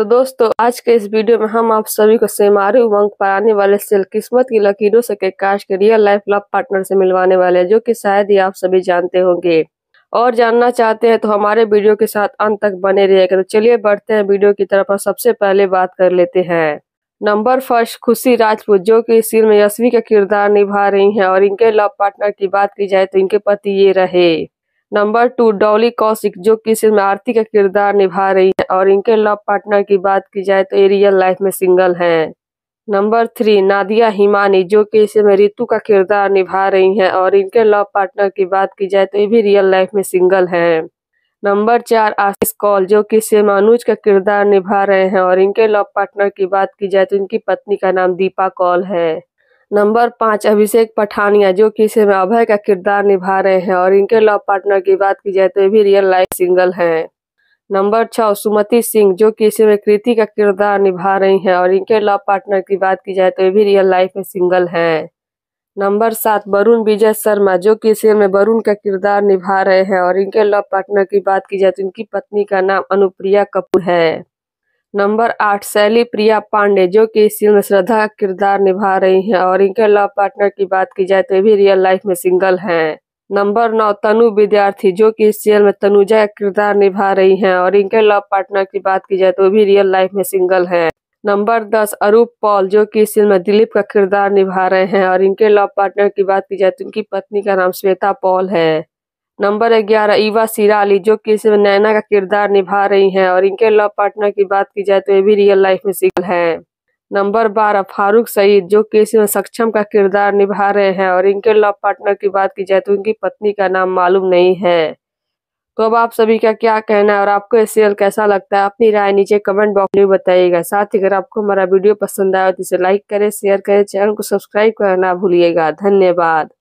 तो दोस्तों आज के इस वीडियो में हम आप सभी को सेमारू उमंग पर आने वाले सेल किस्मत की लकीरों से के काश के रियल लाइफ लव पार्टनर से मिलवाने वाले हैं जो कि शायद ही आप सभी जानते होंगे और जानना चाहते हैं तो हमारे वीडियो के साथ अंत तक बने रहिएगा तो चलिए बढ़ते हैं वीडियो की तरफ और सबसे पहले बात कर लेते हैं नंबर फर्स्ट खुशी राजपूत जो कि इस में यशवी का किरदार निभा रही हैं और इनके लव पार्टनर की बात की जाए तो इनके पति ये रहे नंबर टू डॉली कौशिक जो कि इस आरती का किरदार निभा रही है और इनके लव पार्टनर की बात की जाए तो ये रियल लाइफ में सिंगल हैं नंबर थ्री नादिया हिमानी जो कि इसे में रितु का किरदार निभा रही हैं और इनके लव पार्टनर की बात की जाए तो ये भी रियल लाइफ में सिंगल हैं नंबर चार आशीष कौल जो कि इसे अनुज का किरदार निभा रहे हैं और इनके लव पार्टनर की बात की जाए तो इनकी पत्नी का नाम दीपा कौल है नंबर पाँच अभिषेक पठानिया जो कि इसमें अभय का किरदार निभा रहे हैं और इनके लव पार्टनर की बात की जाए तो ये भी रियल लाइफ सिंगल हैं नंबर छः सुमति सिंह जो कि इसमें कृति का किरदार निभा रही हैं और इनके लव पार्टनर की बात की जाए तो ये भी रियल लाइफ में सिंगल हैं नंबर सात वरुण विजय शर्मा जो कि इसी में वरुण का किरदार निभा रहे हैं और इनके लव पार्टनर की बात की जाए तो इनकी पत्नी का नाम अनुप्रिया कपूर है नंबर आठ शैली प्रिया पांडे जो कि इस फिल्म में श्रद्धा किरदार निभा रही हैं और इनके लव पार्टनर की बात की जाए तो ये भी रियल लाइफ में सिंगल हैं नंबर नौ तनु विद्यार्थी जो कि इस सीरियल में तनुजा किरदार निभा रही हैं और इनके लव पार्टनर की बात की जाए तो भी रियल लाइफ में सिंगल हैं नंबर दस अरूप पॉल जो कि इस फिल्म में दिलीप का किरदार निभा रहे हैं और इनके लव पार्टनर की बात की जाए तो इनकी पत्नी का नाम श्वेता पॉल है नंबर ग्यारह ईवा सीरा अली जो कि इसमें नैना का किरदार निभा रही हैं और इनके लव पार्टनर की बात की जाए तो ये भी रियल लाइफ में सिंगल हैं नंबर बारह फारूक सईद जो कि इसमें सक्षम का किरदार निभा रहे हैं और इनके लव पार्टनर की बात की जाए तो इनकी पत्नी का नाम मालूम नहीं है तो अब आप सभी का क्या कहना है और आपको ये सीरियल कैसा लगता है अपनी राय नीचे कमेंट बॉक्स में बताइएगा साथ ही अगर आपको हमारा वीडियो पसंद आया तो इसे लाइक करें शेयर करें चैनल को सब्सक्राइब करना भूलिएगा धन्यवाद